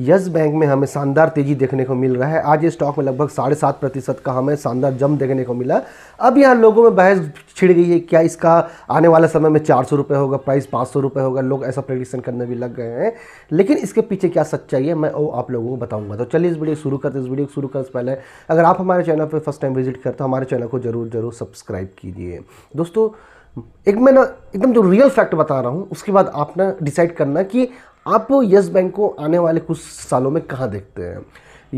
yes bank में हमें शानदार तेजी देखने को मिल रहा है आज ये स्टॉक में लगभग साढ़े सात प्रतिशत का हमें शानदार जम देखने को मिला अब यहाँ लोगों में बहस छिड़ गई है क्या इसका आने वाले समय में चार सौ रुपये होगा प्राइस पाँच सौ रुपये होगा लोग ऐसा प्रेडिक्शन करने भी लग गए हैं लेकिन इसके पीछे क्या सच्चाई है मैं वो आप लोगों को बताऊँगा तो चलिए इस वीडियो शुरू करते इस वीडियो को शुरू करने से पहले अगर आप हमारे चैनल पर फर्स्ट टाइम विजिट करते हो हमारे चैनल को जरूर जरूर सब्सक्राइब कीजिए दोस्तों एक मैं ना एकदम जो रियल फैक्ट बता रहा हूँ उसके बाद आप ना डिसाइड करना कि आप यस बैंक को आने वाले कुछ सालों में कहाँ देखते हैं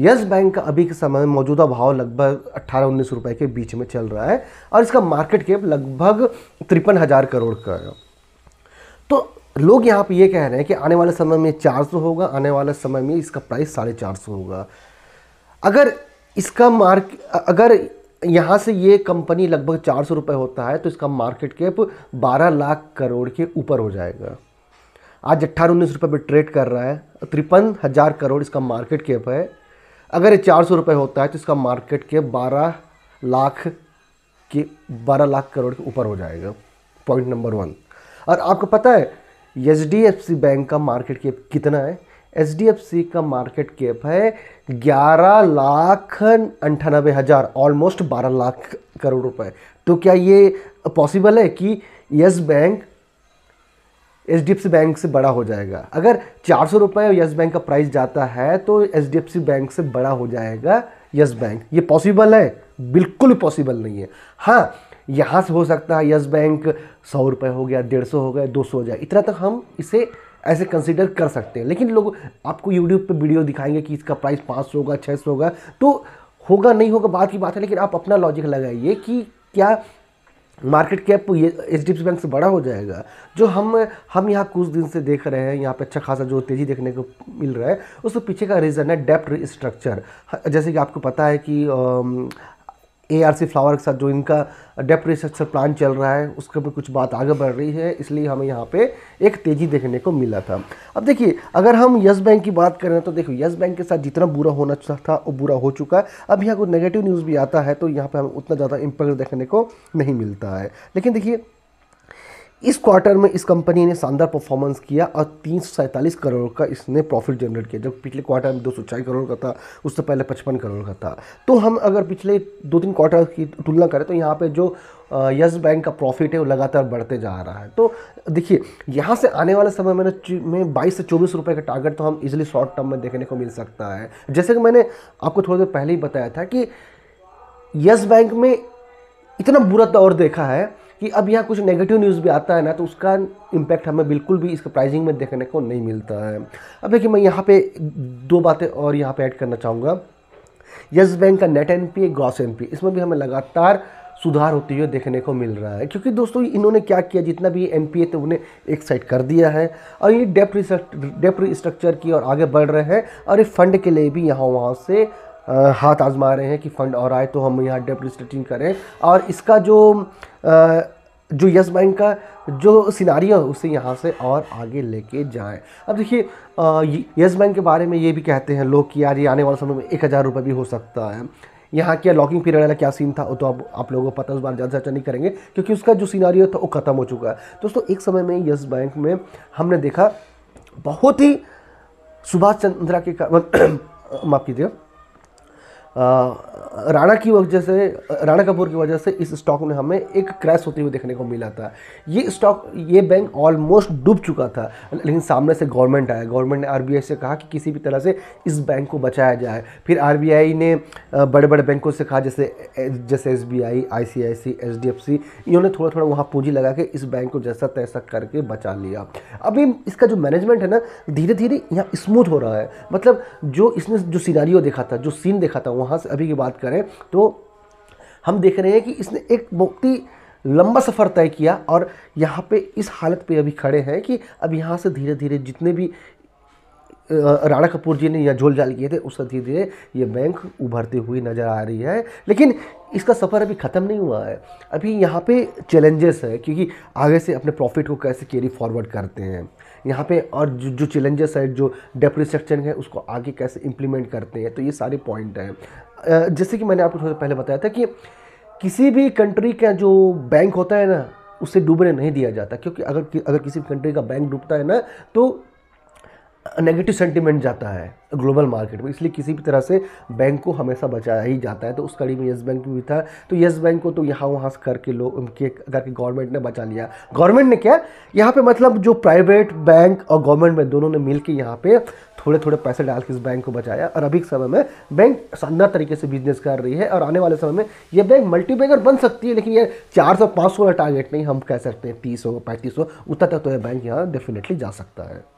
यस बैंक का अभी के समय में मौजूदा भाव लगभग अट्ठारह उन्नीस रुपए के बीच में चल रहा है और इसका मार्केट कैप लगभग तिरपन हज़ार करोड़ का है तो लोग यहाँ पे ये कह रहे हैं कि आने वाले समय में चार सौ होगा आने वाले समय में इसका प्राइस साढ़े चार सौ होगा अगर इसका मार्क अगर यहाँ से ये कंपनी लगभग चार सौ रुपये होता है तो इसका मार्केट कैप बारह लाख करोड़ के ऊपर हो जाएगा आज अट्ठारह उन्नीस रुपये पर ट्रेड कर रहा है तिरपन हज़ार करोड़ इसका मार्केट कैप है अगर ये चार सौ रुपये होता है तो इसका मार्केट कैप बारह लाख के बारह लाख करोड़ के ऊपर हो जाएगा पॉइंट नंबर वन और आपको पता है H D F C bank का मार्केट कैप कितना है एच डी एफ सी का मार्केट कैप है ग्यारह लाख अंठानबे हज़ार ऑलमोस्ट बारह लाख करोड़ रुपए तो क्या ये पॉसिबल है कि Yes bank H D F C bank से बड़ा हो जाएगा अगर चार सौ रुपये येस बैंक का प्राइस जाता है तो H D F C bank से बड़ा हो जाएगा येस बैंक ये पॉसिबल है बिल्कुल पॉसिबल नहीं है हाँ यहाँ से हो सकता है यस बैंक सौ रुपये हो गया डेढ़ सौ हो गया दो सौ हो जाए इतना तक हम इसे ऐसे कंसिडर कर सकते हैं लेकिन लोग आपको यूट्यूब पर वीडियो दिखाएंगे कि इसका प्राइस पाँच सौ होगा छः सौ होगा तो होगा नहीं होगा बात की बात है लेकिन आप अपना लॉजिक लगाइए कि क्या मार्केट कैप ये एच डी बैंक से बड़ा हो जाएगा जो हम हम यहाँ कुछ दिन से देख रहे हैं यहाँ पे अच्छा खासा जो तेज़ी देखने को मिल रहा है उसके पीछे का रीज़न है डेप्ट स्ट्रक्चर जैसे कि आपको पता है कि सी फ्लावर के साथ जो इनका डेप्ट रिस्ट्रक्चर प्लान चल रहा है उसके पर कुछ बात आगे बढ़ रही है इसलिए हमें यहाँ पे एक तेज़ी देखने को मिला था अब देखिए अगर हम यस बैंक की बात करें तो देखो यस बैंक के साथ जितना बुरा होना था वो बुरा हो चुका है अब यहाँ कोई नेगेटिव न्यूज़ भी आता है तो यहाँ पर हमें उतना ज़्यादा इम्पैक्ट देखने को नहीं मिलता है लेकिन देखिए इस क्वार्टर में इस कंपनी ने शानदार परफॉर्मेंस किया और तीन करोड़ का इसने प्रॉफिट जनरेट किया जब पिछले क्वार्टर में दो करोड़ का था उससे पहले पचपन करोड़ का था तो हम अगर पिछले दो तीन क्वार्टर की तुलना करें तो यहाँ पर जो यस बैंक का प्रॉफिट है वो लगातार बढ़ते जा रहा है तो देखिए यहाँ से आने वाले समय में में बाईस से चौबीस रुपये का टारगेट तो हम इजिली शॉर्ट टर्म में देखने को मिल सकता है जैसे कि मैंने आपको थोड़ी देर पहले ही बताया था कि यस बैंक में इतना बुरा दौर देखा है कि अब यहाँ कुछ नेगेटिव न्यूज़ भी आता है ना तो उसका इम्पैक्ट हमें बिल्कुल भी इसके प्राइसिंग में देखने को नहीं मिलता है अब देखिए मैं यहाँ पे दो बातें और यहाँ पे ऐड करना चाहूँगा यस बैंक का net N P gross N P इसमें भी हमें लगातार सुधार होती हुई देखने को मिल रहा है क्योंकि दोस्तों इन्होंने क्या किया जितना भी एन पी तो उन्हें एक साइड कर दिया है और ये डेप्ट डेप्ट स्ट्रक्चर की और आगे बढ़ रहे हैं और ये फंड के लिए भी यहाँ वहाँ से आ, हाथ आजमा रहे हैं कि फ़ंड और आए तो हम यहाँ डेप्ट रिस्ट्रक्चिंग करें और इसका जो आ, जो यस बैंक का जो सिनारियो है उसे यहाँ से और आगे लेके जाएं अब देखिए यस बैंक के बारे में ये भी कहते हैं लोग कि यार ये आने वाले समय में एक हज़ार रुपये भी हो सकता है यहाँ क्या लॉकिंग पीरियड वाला क्या सीन था वो तो आप, आप लोगों को पता उस बार ज़्यादा चर्चा नहीं करेंगे क्योंकि उसका जो सीनारी था वो ख़त्म हो चुका है दोस्तों एक समय में यस बैंक में हमने देखा बहुत ही सुभाष चंद्रा के माफ़ कीजिए राणा की वजह से राणा कपूर की वजह से इस स्टॉक में हमें एक क्रैश होते हुए देखने को मिला था ये स्टॉक ये बैंक ऑलमोस्ट डूब चुका था लेकिन सामने से गवर्नमेंट आया गवर्नमेंट ने आर से कहा कि किसी भी तरह से इस बैंक को बचाया जाए फिर आर ने बड़े बड़े बैंकों से कहा जैसे जैसे S B I I C I C H D F C इन्होंने थोड़ा थोड़ा वहाँ पूंजी लगा के इस बैंक को जैसा तैसा करके बचा लिया अभी इसका जो मैनेजमेंट है ना धीरे धीरे यहाँ स्मूथ हो रहा है मतलब जो इसने जो सीनारियों देखा था जो सीन देखा था वहाँ से अभी की बात करें तो हम देख रहे हैं कि इसने एक बहुत ही लंबा सफ़र तय किया और यहाँ पे इस हालत पे अभी खड़े हैं कि अब यहाँ से धीरे धीरे जितने भी राणा कपूर जी ने या झोल जाल किए थे उससे धीरे धीरे ये बैंक उभरती हुई नज़र आ रही है लेकिन इसका सफ़र अभी ख़त्म नहीं हुआ है अभी यहाँ पे चैलेंजेस है क्योंकि आगे से अपने प्रॉफिट को कैसे कैरी फॉरवर्ड करते हैं यहाँ पे और जो जो चैलेंजेस है जो डेप्रिसेक्शन है उसको आगे कैसे इम्प्लीमेंट करते हैं तो ये सारे पॉइंट हैं जैसे कि मैंने आपको थोड़ा पहले बताया था कि किसी भी कंट्री का जो बैंक होता है ना उसे डूबने नहीं दिया जाता क्योंकि अगर अगर किसी कंट्री का बैंक डूबता है ना तो नेगेटिव सेंटिमेंट जाता है ग्लोबल मार्केट में इसलिए किसी भी तरह से बैंक को हमेशा बचाया ही जाता है तो उस कड़ी में येस बैंक भी था तो येस बैंक को तो यहाँ वहाँ से करके लोग उनके करके गवर्नमेंट ने बचा लिया गवर्नमेंट ने क्या यहाँ पे मतलब जो प्राइवेट बैंक और गवर्नमेंट में दोनों ने मिल के यहाँ पे थोड़े थोड़े पैसे डाल के इस बैंक को बचाया और अभी के समय में बैंक शानदार तरीके से बिजनेस कर रही है और आने वाले समय में ये बैंक मल्टी बैगर बन सकती है लेकिन ये चार सौ पाँच सौ का टारगेट नहीं हम कह सकते हैं तीस हो पैंतीस हो उतना तक तो यह बैंक यहाँ डेफिनेटली जा सकता है